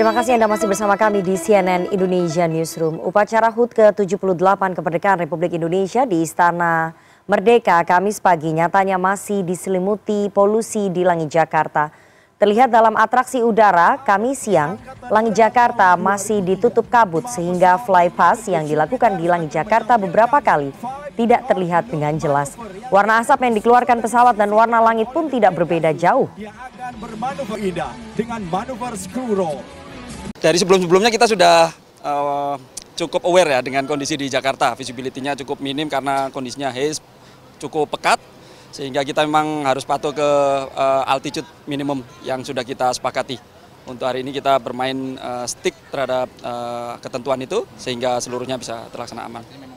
Terima kasih Anda masih bersama kami di CNN Indonesia Newsroom. Upacara HUT ke-78 kemerdekaan Republik Indonesia di Istana Merdeka Kamis pagi nyatanya masih diselimuti polusi di langit Jakarta. Terlihat dalam atraksi udara, Kamis siang, langit Jakarta masih ditutup kabut sehingga flypass yang dilakukan di langit Jakarta beberapa kali tidak terlihat dengan jelas. Warna asap yang dikeluarkan pesawat dan warna langit pun tidak berbeda jauh. Dia akan bermanuver dengan manuver screw dari sebelum-sebelumnya kita sudah uh, cukup aware ya dengan kondisi di Jakarta. Visibility-nya cukup minim karena kondisinya haze cukup pekat sehingga kita memang harus patuh ke uh, altitude minimum yang sudah kita sepakati. Untuk hari ini kita bermain uh, stick terhadap uh, ketentuan itu sehingga seluruhnya bisa terlaksana aman.